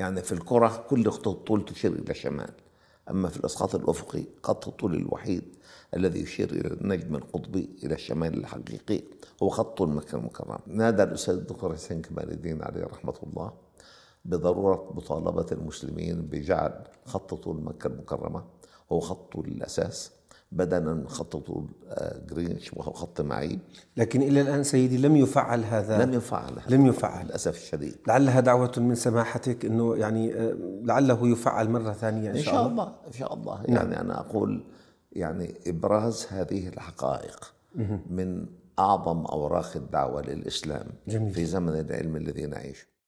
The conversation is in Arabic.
يعني في الكرة كل خطوط الطول تشير إلى شمال أما في الإسقاط الأفقي خط الطول الوحيد الذي يشير إلى النجم القطبي إلى الشمال الحقيقي هو خط طول مكة المكرمة نادى الأستاذ الدكتور حسين كمال الدين عليه رحمة الله بضرورة مطالبة المسلمين بجعل خط طول مكة المكرمة هو خط الأساس بدنا نخطط جرينتش آه، وهو خط معي لكن الى الان سيدي لم يفعل هذا لم يفعل هذا لم يفعل للاسف الشديد لعلها دعوه من سماحتك انه يعني آه، لعله يفعل مره ثانيه ان شاء, إن شاء الله. الله ان شاء الله نعم. يعني نعم. انا اقول يعني ابراز هذه الحقائق من اعظم اوراق الدعوه للاسلام جميل. في زمن العلم الذي نعيشه